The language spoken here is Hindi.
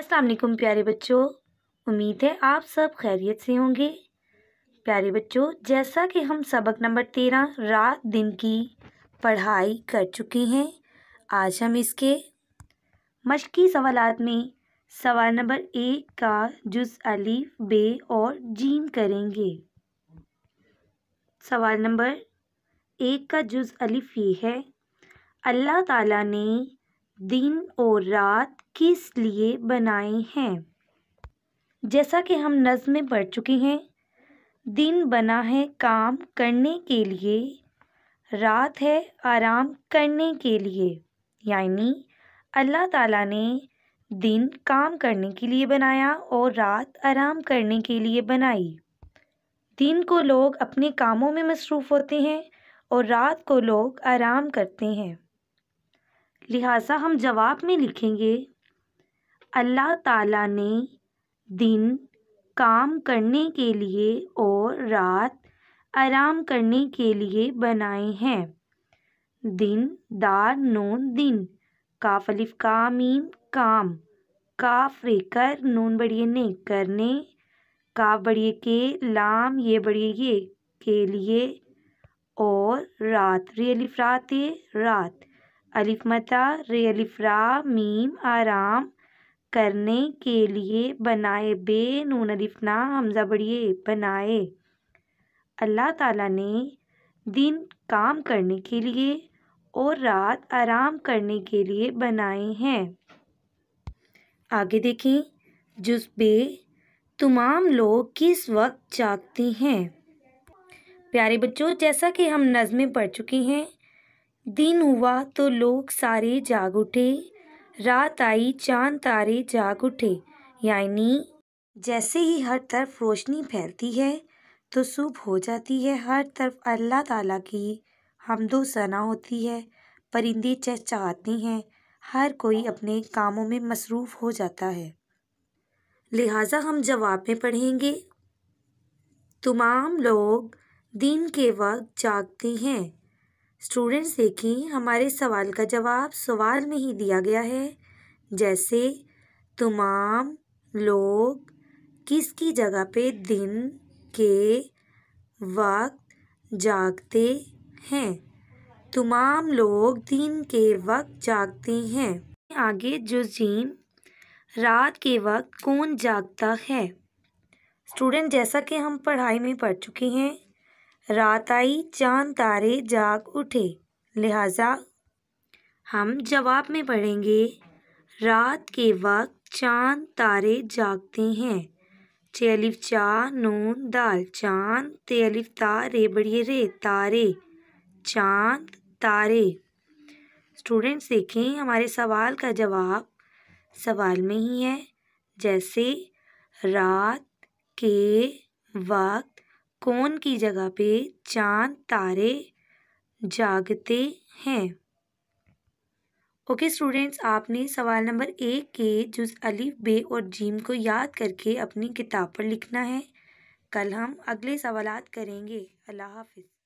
अस्सलाम वालेकुम प्यारे बच्चों उम्मीद है आप सब खैरियत से होंगे प्यारे बच्चों जैसा कि हम सबक नंबर तेरह रात दिन की पढ़ाई कर चुके हैं आज हम इसके मशकी सवाल में सवाल नंबर एक का जुज अलीफ बे और जीम करेंगे सवाल नंबर एक का जुज अलीफ ये है अल्लाह ताला ने दिन और रात किस लिए बनाए हैं जैसा कि हम नज़ में पढ़ चुके हैं दिन बना है काम करने के लिए रात है आराम करने के लिए यानी अल्लाह ताला ने दिन काम करने के लिए बनाया और रात आराम करने के लिए बनाई दिन को लोग अपने कामों में मसरूफ़ होते हैं और रात को लोग आराम करते हैं लिहाजा हम जवाब में लिखेंगे अल्लाह ताला ने दिन काम करने के लिए और रात आराम करने के लिए बनाए हैं दिन दार नून दिन काफलिफ कामीम काम काफ कर नून बढ़िए ने करने काफ बढ़िए के लाम ये बढ़िए ये के लिए और रात रियलिफ रात रात अलिफ मता रे अलिफ्रा मीम आराम करने के लिए बनाए बे नून अलिफना हमजा बढ़िए बनाए अल्लाह ताला ने दिन काम करने के लिए और रात आराम करने के लिए बनाए हैं आगे देखें बे तमाम लोग किस वक्त जागते हैं प्यारे बच्चों जैसा कि हम नज़में पढ़ चुके हैं दिन हुआ तो लोग सारे जाग उठे रात आई चांद तारे जाग उठे यानी जैसे ही हर तरफ रोशनी फैलती है तो सुबह हो जाती है हर तरफ अल्लाह ताला की हमदो सना होती है परिंदे चहचहाते हैं हर कोई अपने कामों में मसरूफ़ हो जाता है लिहाजा हम जवाब में पढ़ेंगे तमाम लोग दिन के वक्त जागते हैं स्टूडेंट्स देखें हमारे सवाल का जवाब सवाल में ही दिया गया है जैसे तमाम लोग किसकी जगह पे दिन के वक्त जागते हैं तमाम लोग दिन के वक्त जागते हैं आगे जोजीन रात के वक्त कौन जागता है स्टूडेंट जैसा कि हम पढ़ाई में पढ़ चुके हैं रात आई चांद तारे जाग उठे लिहाजा हम जवाब में पढ़ेंगे रात के वक्त चांद तारे जागते हैं चेलिफ चा नून दाल चांद तेलिफ अलिफ तारे बड़ी रे तारे चांद तारे स्टूडेंट्स देखें हमारे सवाल का जवाब सवाल में ही है जैसे रात के वक्त कौन की जगह पे चाँद तारे जागते हैं ओके okay, स्टूडेंट्स आपने सवाल नंबर एक के जुज अलीफ बे और जीम को याद करके अपनी किताब पर लिखना है कल हम अगले सवाल करेंगे अल्लाह हाफिज़